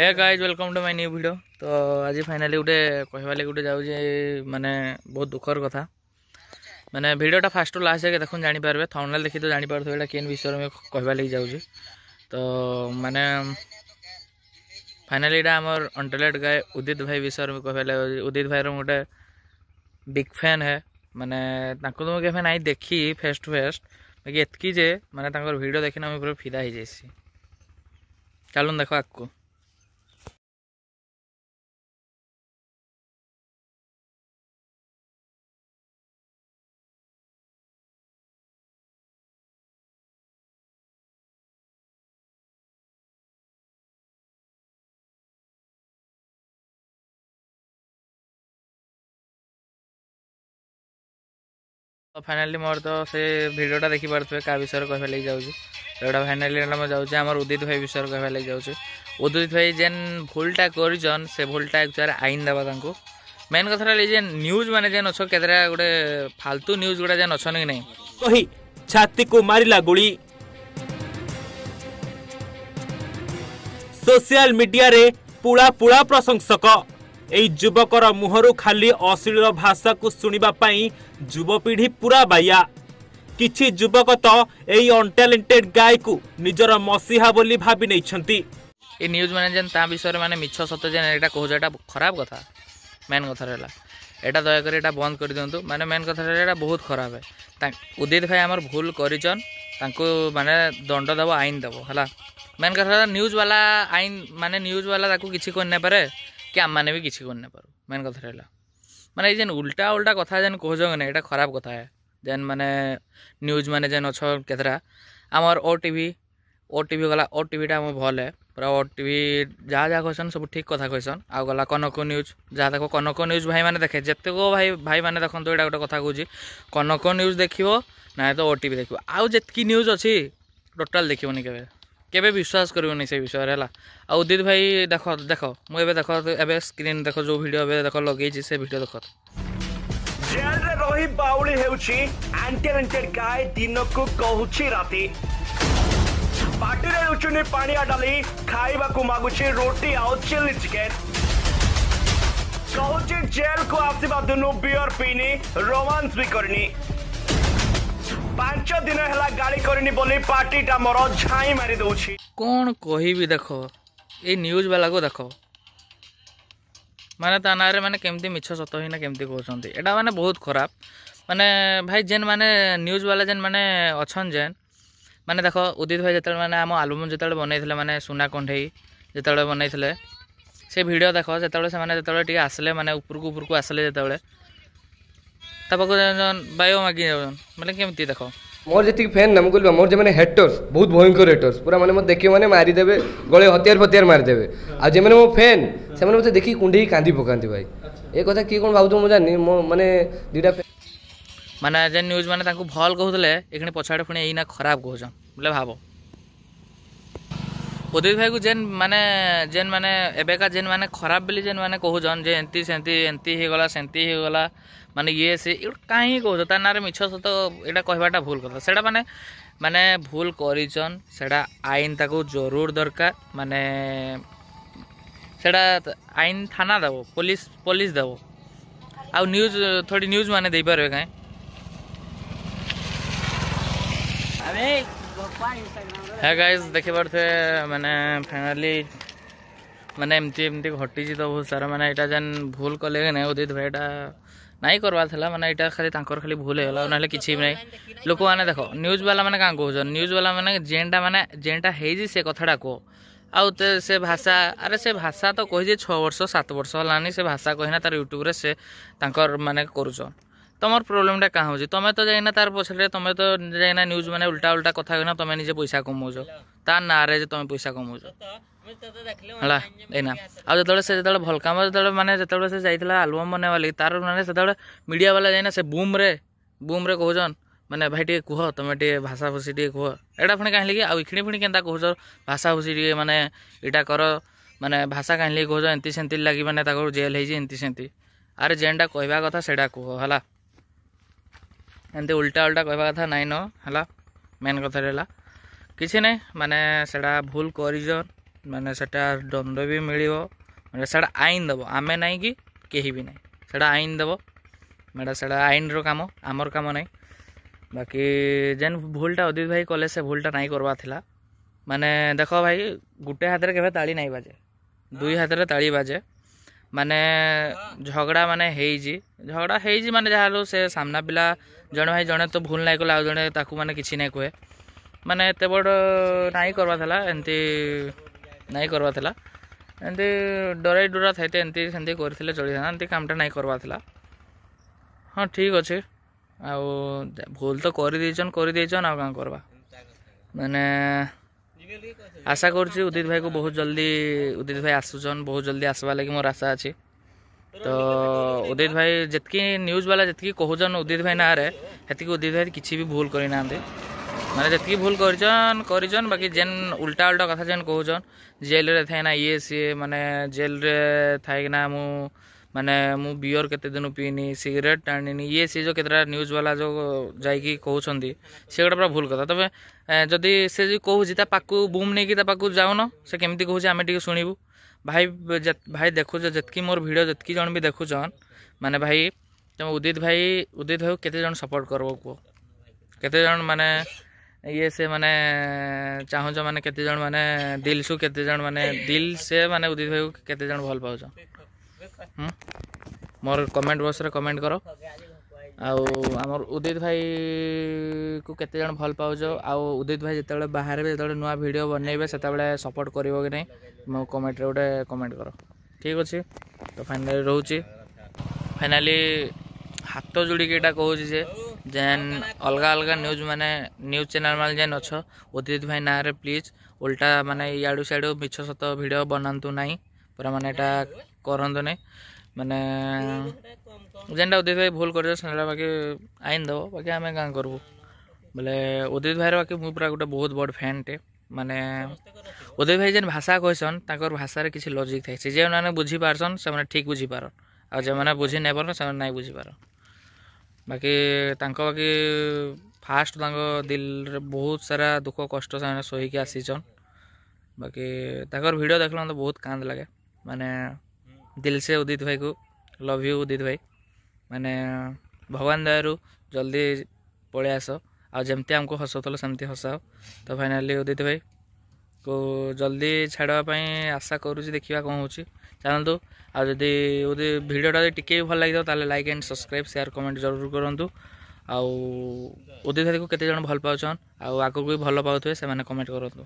Hai guys welcome to my new video ତ ଆଜି finally ଗୋଟେ କହିବା ଲାଗି ଗୋଟେ ଯାଉଛି ମାନେ ବହୁତ ଦୁଃଖର କଥା ମାନେ ଭିଡ଼ିଓଟା ଫାଷ୍ଟରୁ ଲାଷ୍ଟ ଯାକେ ଦେଖନ୍ତୁ ଜାଣିପାରିବେ ଥମ୍ବନେଲ୍ ଦେଖି ତ ଜାଣିପାରୁଥିବେ ଏଇଟା କେନ୍ ବିଷୟରେ ମୁଁ କହିବା ଲାଗି ଯାଉଛି ତ ମାନେ ଫାଇନାଲି ଏଇଟା ଆମର ଅଣ୍ଟେଲେଟ୍ ଗାଏ ଉଦିତ ଭାଇ ବିଷୟରେ ମୁଁ କହିବା ଲାଗି ଯାଉଛି ଉଦିତ ଭାଇର ମୁଁ ଗୋଟେ ବିଗ୍ ଫ୍ୟାନ୍ ହେ ମାନେ ତାଙ୍କୁ ତ ମୁଁ କେବେ ନାଇଁ ଦେଖି ଫେସ୍ ଟୁ ଫେସ୍ ବାକି ଏତିକି ଯେ ମାନେ ତାଙ୍କର ଭିଡ଼ିଓ ଦେଖିନା ମୁଁ ପୁରା ଫିଦା ହେଇଯାଇଛି ଚାଲୁନ୍ ଦେଖ ଆଗକୁ ফাইনালি মোর তো সে ভিডিওটা দেখিপারে কাহা বিষয়ে কহবা লাগি যাচ্ছি এটা ফাইনালি আমি যাচ্ছি আমার উদিত ভাই বিষয়ে কহবা লাগি যাচ্ছি উদিত ভাই যেন ভুলটা করছেন সে ভুলটা একচুয়ালি আইন দেবা তাঁকু মেন কথাটা হল যে নিউজ মানে যেন অছ কেতেটা গোটে ফালতু নিউজ গুড়া যেন অছন কি নাই কহি ছাতি কু মারিলা গুলি সোশ্যাল মিডিয়ারে পুড়া পুড়া প্রশংসক ଏହି ଯୁବକର ମୁହଁରୁ ଖାଲି ଅଶ୍ଳୀଳ ଭାଷାକୁ ଶୁଣିବା ପାଇଁ ଯୁବପିଢ଼ି ପୁରା ବାୟା କିଛି ଯୁବକ ତ ଏହି ଅନ୍ଟ୍ୟାଲେଣ୍ଟେଡ୍ ଗାୟକୁ ନିଜର ମସିହା ବୋଲି ଭାବି ନେଇଛନ୍ତି ଏ ନ୍ୟୁଜ୍ ମାନେ ଯେନ୍ ତା ବିଷୟରେ ମାନେ ମିଛ ସତ ଯେନ୍ ଏଇଟା କହୁଛ ଏଇଟା ଖରାପ କଥା ମେନ୍ କଥା ରହିଲା ଏଇଟା ଦୟାକରି ଏଇଟା ବନ୍ଦ କରିଦିଅନ୍ତୁ ମାନେ ମେନ୍ କଥା ରହିଲା ଏଇଟା ବହୁତ ଖରାପ ଉଦିତ ଭାଇ ଆମର ଭୁଲ କରିଛନ୍ ତାଙ୍କୁ ମାନେ ଦଣ୍ଡ ଦେବ ଆଇନ ଦେବ ହେଲା ମେନ୍ କଥା ନ୍ୟୁଜ୍ ବାଲା ଆଇନ ମାନେ ନ୍ୟୁଜ୍ ବାଲା ତାକୁ କିଛି କରିନେପାରେ କି ଆମମାନେ ବି କିଛି କରିନେପାରୁ ମେନ୍ କଥାଟା ହେଲା ମାନେ ଏଇ ଯେନ୍ ଉଲ୍ଟା ଉଲ୍ଟା କଥା ଯେନ୍ କହୁଛ ନେ ଏଇଟା ଖରାପ କଥା ଏ ଯେନ୍ ମାନେ ନ୍ୟୁଜ୍ ମାନେ ଯେନ୍ ଅଛ କେତେଟା ଆମର ଓ ଟିଭି ଓ ଟିଭି ଗଲା ଓ ଟିଭିଟା ଆମ ଭଲ ହେ ପୁରା ଓ ଟିଭି ଯାହା ଯାହା କହିସନ୍ ସବୁ ଠିକ୍ କଥା କହିସନ୍ ଆଉ ଗଲା କନକ ନ୍ୟୁଜ୍ ଯାହା ଦେଖ କନକ ନ୍ୟୁଜ୍ ଭାଇମାନେ ଦେଖେ ଯେତେକ ଭାଇ ଭାଇମାନେ ଦେଖନ୍ତୁ ଏଇଟା ଗୋଟେ କଥା କହୁଛି କନକ ନ୍ୟୁଜ୍ ଦେଖିବ ନାହିଁ ତ ଓ ଟିଭି ଦେଖିବ ଆଉ ଯେତିକି ନ୍ୟୁଜ୍ ଅଛି ଟୋଟାଲ୍ ଦେଖିବନି କେବେ কেবে বিশ্বাস করবনি সেই বিষয়ে হল আদিত ভাই দেখ দেখ মু এবে দেখ এবে স্ক্রিন দেখ যে ভিডিও এবে দেখ লগাইছি সে ভিডিও দেখ জেলরে রহি বাউলি হেউছি আন্টেরেন্টেড গাই দিনকু কহুছি রাতি পাটিরে লুচুনি পানিয়া ডালি খাইবাকু মাগুছি রোটি আও চিলি চিকেন কহুছি জেলকু আসিবা দিনু বিয়র পিনি রোমান্স বি করনি ପାଞ୍ଚ ଦିନ ହେଲା ଗାଳି କରିନି ବୋଲି ପାର୍ଟିଟା ମୋର ଝାଇ ମାରି ଦଉଛି କ'ଣ କହିବି ଦେଖ ଏଇ ନ୍ୟୁଜ୍ ବାଲାକୁ ଦେଖ ମାନେ ତା ନାଁରେ ମାନେ କେମିତି ମିଛ ସତ ହେଇନା କେମିତି କହୁଛନ୍ତି ଏଇଟା ମାନେ ବହୁତ ଖରାପ ମାନେ ଭାଇ ଯେନ୍ ମାନେ ନ୍ୟୁଜ୍ ବାଲା ଯେନ୍ ମାନେ ଅଛନ୍ ଯେନ୍ ମାନେ ଦେଖ ଉଦିତ ଭାଇ ଯେତେବେଳେ ମାନେ ଆମ ଆଲବମ୍ ଯେତେବେଳେ ବନେଇଥିଲେ ମାନେ ସୁନା କଣ୍ଢେଇ ଯେତେବେଳେ ବନେଇଥିଲେ ସେ ଭିଡ଼ିଓ ଦେଖ ଯେତେବେଳେ ସେମାନେ ଯେତେବେଳେ ଟିକେ ଆସିଲେ ମାନେ ଉପରକୁ ଉପରକୁ ଆସିଲେ ଯେତେବେଳେ ତାପାଖକୁ ବାୟୋ ମାଗି ଯାଉଛନ୍ ବୋଲେ କେମିତି ଦେଖ ମୋର ଯେତିକି ଫ୍ୟାନ୍ ନା ମୁଁ କହିଲି ମୋର ଯେଉଁମାନେ ହେଟର୍ସ ବହୁତ ଭୟଙ୍କର ହେଟର୍ସ ପୁରା ମାନେ ମୋତେ ଦେଖିବେ ମାନେ ମାରିଦେବେ ଗଳେ ହତିଆର ଫତିଆର ମାରିଦେବେ ଆଉ ଯେମାନେ ମୋ ଫ୍ୟାନ୍ ସେମାନେ ମୋତେ ଦେଖିକି କୁଣ୍ଡେଇକି କାନ୍ଦି ପକାନ୍ତି ଭାଇ ଏ କଥା କିଏ କ'ଣ ଭାବୁଥିବ ମୁଁ ଜାଣିନି ମୋ ମାନେ ଦୁଇଟା ମାନେ ଯେନ୍ ନ୍ୟୁଜ୍ ମାନେ ତାଙ୍କୁ ଭଲ୍ କହୁଥିଲେ ଏଇକ୍ଷଣି ପଛଆଡ଼େ ପୁଣି ଏଇନା ଖରାପ କହୁଛନ୍ ବୋଲେ ଭାବ ଉଦିତ ଭାଇକୁ ଯେନ୍ ମାନେ ଯେନ୍ ମାନେ ଏବେକା ଯେନ୍ମାନେ ଖରାପ ବୋଲି ଯେନ୍ମାନେ କହୁଛନ୍ ଯେ ଏମିତି ସେମିତି ଏମିତି ହେଇଗଲା ସେମିତି ହେଇଗଲା ମାନେ ଇଏ ସେ ଏଗୁଡ଼ା କାହିଁକି କହୁଛ ତା ନାଁରେ ମିଛ ସତ ଏଇଟା କହିବାଟା ଭୁଲ କଥା ସେଇଟା ମାନେ ମାନେ ଭୁଲ କରିଛନ୍ ସେଇଟା ଆଇନ ତାକୁ ଜରୁର ଦରକାର ମାନେ ସେଇଟା ଆଇନ ଥାନା ଦେବ ପୋଲିସ ପୋଲିସ ଦେବ ଆଉ ନ୍ୟୁଜ୍ ଥୋଡ଼ି ନ୍ୟୁଜ୍ ମାନେ ଦେଇପାରିବେ କାହିଁ ଆମେ হ্যাঁ গাইজ দেখিপারে মানে ফাইনালি মানে এমতি এমতি ঘটিছি তো বহুত সারা মানে এটা যেন ভুল কলে না উদিত ভাই এটা নাই করবার লা মানে এটা খালি তাঁর খালি ভুল হয়ে গেল নহলে কিছু নাই লোক মানে দেখ নিউজ বালা মানে কাঁ কৌছন নিউজ বালা মানে যেটা মানে যেটা হয়েছি সে কথাটা কো আউ সে ভাষা আরে সে ভাষা তো কহিছে ছ বর্ষ সাত বর্ষ হলানি সে ভাষা কহিনা তার ইউট্ୟୁବରେ সে তাঁর মানে করুছন तुम प्रोब्लेम क्या हूँ तुम तो जाइना तार पचर तुम तो जाइना न्यूज मैंने उल्टा उल्टा कथ कहना तुम निजे पैसा कमाऊ तार ना तुम पैसा कमाऊ है जो जो भल कम जो मैंने जो जाता आलबम बनवा लगी तार मैंने से मीडिया वाला जाइना से बुम्रे बुम्रे कौन मैंने भाई टे कह तुम्हें टे भाषा भूसी टे कह एटा पे कहीं लगी आखिणी फिणी के कह भाषा भूसी टे मैंने यहाँ कर मैंने भाषा कहीं लगे कह एंती लगी मैंने जेल होती से आरे जेनटा कहवा कथा से कह है ଏମିତି ଉଲ୍ଟା ଉଲ୍ଟା କହିବା କଥା ନାଇଁ ନ ହେଲା ମେନ୍ କଥାରେ ହେଲା କିଛି ନାହିଁ ମାନେ ସେଇଟା ଭୁଲ କରିଛ ମାନେ ସେଇଟା ଦଣ୍ଡ ବି ମିଳିବ ମାନେ ସେଇଟା ଆଇନ ଦେବ ଆମେ ନାହିଁ କି କେହି ବି ନାହିଁ ସେଇଟା ଆଇନ ଦେବ ମାନେ ସେଇଟା ଆଇନର କାମ ଆମର କାମ ନାହିଁ ବାକି ଯେନ୍ ଭୁଲଟା ଅଦିତ ଭାଇ କଲେ ସେ ଭୁଲଟା ନାଇଁ କରବା ଥିଲା ମାନେ ଦେଖ ଭାଇ ଗୋଟେ ହାତରେ କେବେ ତାଳି ନାଇଁ ବାଜେ ଦୁଇ ହାତରେ ତାଳି ବାଜେ ମାନେ ଝଗଡ଼ା ମାନେ ହେଇଛି ଝଗଡ଼ା ହେଇଛି ମାନେ ଯାହା ହେଲୁ ସେ ସାମ୍ନା ପିଲା ଜଣେ ଭାଇ ଜଣେ ତ ଭୁଲ ନାଇଁ କଲେ ଆଉ ଜଣେ ତାକୁ ମାନେ କିଛି ନାଇଁ କୁହେ ମାନେ ଏତେ ବଡ଼ ନାଇଁ କର୍ବା ଥିଲା ଏମିତି ନାଇଁ କର୍ବା ଥିଲା ଏମିତି ଡରାଇ ଡୁରା ଥାଇତେ ଏମିତି ସେମିତି କରିଥିଲେ ଚଳିଥାନ୍ତା ଏମିତି କାମଟା ନାଇଁ କର୍ବା ଥିଲା ହଁ ଠିକ୍ ଅଛେ ଆଉ ଭୁଲ ତ କରିଦେଇଛନ୍ କରିଦେଇଛନ୍ ଆଉ କାଁ କର୍ବା ମାନେ ଆଶା କରୁଛି ଉଦିତ ଭାଇକୁ ବହୁତ ଜଲ୍ଦି ଉଦିତ ଭାଇ ଆସୁଛନ୍ ବହୁତ ଜଲ୍ଦି ଆସିବା ଲାଗି ମୋର ଆଶା ଅଛି ତ ଉଦିତ ଭାଇ ଯେତିକି ନ୍ୟୁଜ୍ ବାଲା ଯେତିକି କହୁଛନ୍ ଉଦିତ ଭାଇ ନାଁରେ ସେତିକି ଉଦିତ ଭାଇ କିଛି ବି ଭୁଲ କରିନାହାନ୍ତି ମାନେ ଯେତିକି ଭୁଲ କରିଛନ୍ କରିଛନ୍ ବାକି ଯେନ୍ ଉଲ୍ଟା ଉଲ୍ଟା କଥା ଯେନ୍ କହୁଛନ୍ ଜେଲ୍ରେ ଥାଇନା ଇଏ ସିଏ ମାନେ ଜେଲ୍ରେ ଥାଇକିନା ମୁଁ ମାନେ ମୁଁ ବିୟର୍ କେତେ ଦିନ ପିଇନି ସିଗାରେଟ୍ ଟାଣିନି ଇଏ ସେ ଯେଉଁ କେତେଟା ନ୍ୟୁଜ୍ ବାଲା ଯେଉଁ ଯାଇକି କହୁଛନ୍ତି ସେଗୁଡ଼ା ପୁରା ଭୁଲ କଥା ତମେ ଯଦି ସେ ଯଦି କହୁଛି ତା ପାଖକୁ ବୁମ୍ ନେଇକି ତା ପାଖକୁ ଯାଉନ ସେ କେମିତି କହୁଛି ଆମେ ଟିକେ ଶୁଣିବୁ ଭାଇ ଭାଇ ଦେଖୁଛ ଯେତିକି ମୋର ଭିଡ଼ିଓ ଯେତିକି ଜଣ ବି ଦେଖୁଛନ୍ ମାନେ ଭାଇ ତମେ ଉଦିତ ଭାଇ ଉଦିତ ଭାଇକୁ କେତେ ଜଣ ସପୋର୍ଟ କରବ କୁହ କେତେ ଜଣ ମାନେ ଇଏ ସେ ମାନେ ଚାହୁଁଛ ମାନେ କେତେ ଜଣ ମାନେ ଦିଲ୍ସୁ କେତେ ଜଣ ମାନେ ଦିଲ୍ ସେ ମାନେ ଉଦିତ ଭାଇକୁ କେତେ ଜଣ ଭଲ ପାଉଛ ମୋର କମେଣ୍ଟ ବକ୍ସରେ କମେଣ୍ଟ କର ଆଉ ଆମର ଉଦିତ ଭାଇକୁ କେତେ ଜଣ ଭଲ ପାଉଛ ଆଉ ଉଦିତ ଭାଇ ଯେତେବେଳେ ବାହାରେ ଯେତେବେଳେ ନୂଆ ଭିଡ଼ିଓ ବନେଇବେ ସେତେବେଳେ ସପୋର୍ଟ କରିବ କି ନାହିଁ ମୋ କମେଣ୍ଟରେ ଗୋଟେ କମେଣ୍ଟ କର ଠିକ୍ ଅଛି ତ ଫାଇନାଲି ରହୁଛି ଫାଇନାଲି ହାତ ଯୋଡ଼ିକି ଏଇଟା କହୁଛି ଯେ ଯେନ୍ ଅଲଗା ଅଲଗା ନ୍ୟୁଜ୍ ମାନେ ନ୍ୟୁଜ୍ ଚ୍ୟାନେଲ୍ ମାନେ ଯେନ୍ ଅଛ ଉଦିତ ଭାଇ ନାଁରେ ପ୍ଲିଜ୍ ଓଲ୍ଟା ମାନେ ଇଆଡ଼ୁ ସିଆଡ଼ୁ ମିଛ ସତ ଭିଡ଼ିଓ ବନାନ୍ତୁ ନାହିଁ ପୁରା ମାନେ ଏଇଟା करना मैंने जेनटा उदित भाई भूल कर आईन दब बाकी आम क्या करबू बोले उदित भाई बाकी मुझे पूरा गोटे बहुत बड़ फैन टे मैंने उदित भाई जेन भाषा कहसन तर भाषा किसी लजिक थे जे मैंने बुझी से ठीक बुझीपार पार आने बुझे नहीं पार से ना बुझीपार बाकी बाकी फास्ट दिल बहुत सारा दुख कष्ट सहीकि आसीचन बाकी भिड देख लगे मानने दिल से उदित भाई को लव यू उदित भाई मैंने भगवान दयारू जल्दी पलै आस ଆଉ ଯେମିତି ଆମକୁ ହସାଉଥିଲ ସେମିତି ହସାଅ ତ ଫାଇନାଲି ଉଦିତ ଭାଇ କୁ ଜଲ୍ଦି ଛାଡ଼ିବା ପାଇଁ ଆଶା କରୁଛି ଦେଖିବା କ'ଣ ହେଉଛି ଜାଣନ୍ତୁ ଆଉ ଯଦି ଯଦି ଭିଡ଼ିଓଟା ଯଦି ଟିକେ ବି ଭଲ ଲାଗିଥିବ ତାହେଲେ like and subscribe share comment ଜରୁର କରନ୍ତୁ ଆଉ ଉଦିତ ଭାଇକୁ କେତେ ଜଣ ଭଲ ପାଉଛନ୍ ଆଉ ଆଗକୁ ବି ଭଲ ପାଉଥିବେ ସେମାନେ କମେଣ୍ଟ କରନ୍ତୁ